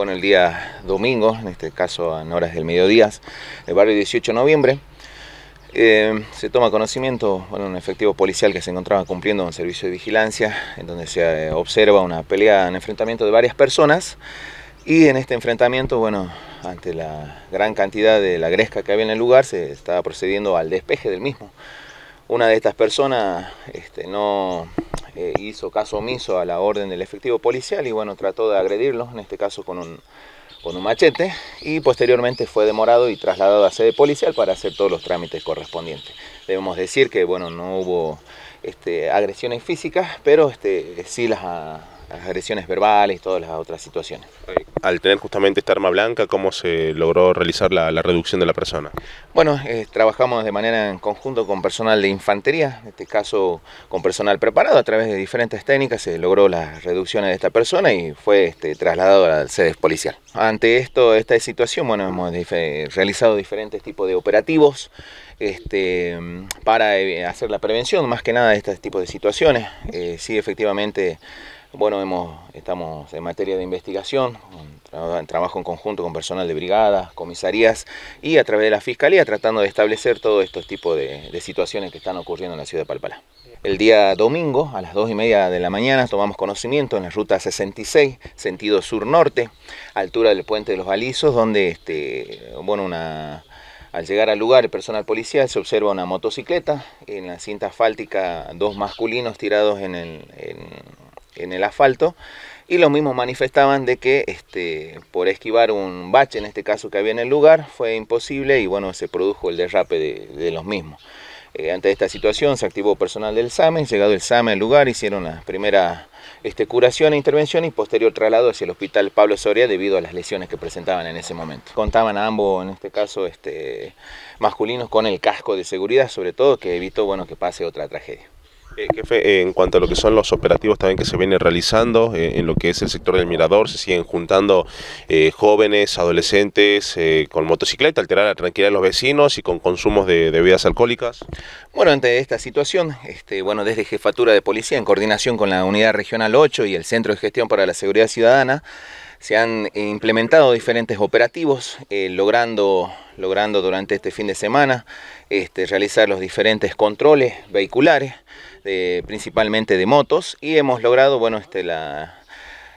bueno, el día domingo, en este caso en horas del mediodía, el barrio 18 de noviembre, eh, se toma conocimiento, bueno, un efectivo policial que se encontraba cumpliendo un servicio de vigilancia, en donde se eh, observa una pelea, en enfrentamiento de varias personas, y en este enfrentamiento, bueno, ante la gran cantidad de la gresca que había en el lugar, se estaba procediendo al despeje del mismo. Una de estas personas este, no eh, hizo caso omiso a la orden del efectivo policial y bueno, trató de agredirlo, en este caso con un, con un machete, y posteriormente fue demorado y trasladado a sede policial para hacer todos los trámites correspondientes. Debemos decir que bueno, no hubo este, agresiones físicas, pero este, sí las agresiones verbales y todas las otras situaciones. Al tener justamente esta arma blanca, ¿cómo se logró realizar la, reducción de la persona? Bueno, eh, trabajamos de manera en conjunto con personal de infantería, en este caso con personal preparado a través de diferentes técnicas, se logró la reducción de esta persona y fue trasladado este, trasladado al sede policial. Ante esto, esta situación, bueno, hemos realizado diferentes tipos de operativos este, para eh, hacer la prevención, más que nada de este tipo de situaciones. Eh, sí, efectivamente bueno, estamos en materia de investigación, en trabajo en conjunto con personal de brigadas, comisarías y a través de la Fiscalía tratando de establecer todo este tipos de, situaciones que están ocurriendo en la ciudad de Palpalá. El día domingo a las 2 y media de la mañana tomamos conocimiento en la ruta 66, sentido sur-norte, altura del puente de los Balizos, donde este, bueno, una, al llegar al lugar, el personal policial se observa una motocicleta, en la cinta asfáltica dos masculinos tirados en, el, en el asfalto y los mismos manifestaban de que este, por esquivar un bache, en este caso que había en el lugar, fue imposible y bueno, se produjo el derrape de, los mismos. Eh, ante esta situación se activó personal del SAME, llegado el SAME al lugar, hicieron la primera este, curación e intervención y posterior traslado hacia el hospital Pablo Soria debido a las lesiones que presentaban en ese momento. Contaban ambos, en este caso este, masculinos, con el casco de seguridad, sobre todo, que evitó bueno, que pase otra tragedia. Eh, jefe, eh, en cuanto a lo que son los operativos también que se vienen realizando eh, en lo que es el sector del Mirador, se siguen juntando jóvenes, adolescentes con motocicleta, alterar la tranquilidad de los vecinos y con consumos de, bebidas alcohólicas. Bueno, ante esta situación, este, bueno, desde Jefatura de Policía, en coordinación con la Unidad Regional 8 y el Centro de Gestión para la Seguridad Ciudadana, se han implementado diferentes operativos, eh, logrando, logrando durante este fin de semana este, realizar los diferentes controles vehiculares, principalmente de motos, y hemos logrado bueno, este, la,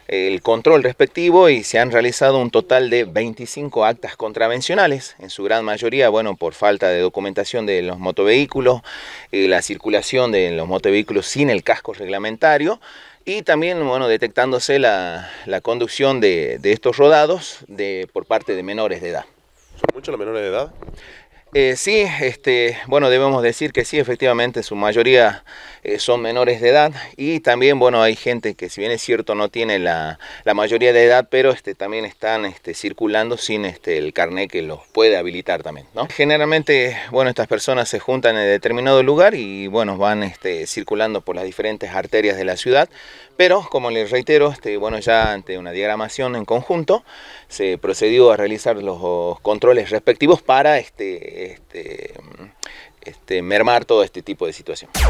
el control respectivo y se han realizado un total de 25 actas contravencionales, en su gran mayoría, bueno, por falta de documentación de los motovehículos, eh, la circulación de los motovehículos sin el casco reglamentario y también, bueno, detectándose la, la conducción de, de, estos rodados de, por parte de menores de edad. ¿Son muchos los menores de edad? Eh, sí, este, bueno, debemos decir que sí, efectivamente, su mayoría eh, son menores de edad y también, bueno, hay gente que si bien es cierto no tiene la, mayoría de edad, pero este, también están este, circulando sin este, el carnet que los puede habilitar también, ¿no? Generalmente, bueno, estas personas se juntan en determinado lugar y, bueno, van este, circulando por las diferentes arterias de la ciudad, pero, como les reitero, este, bueno, ya ante una diagramación en conjunto, se procedió a realizar los controles respectivos para este este, este, mermar todo este tipo de situaciones.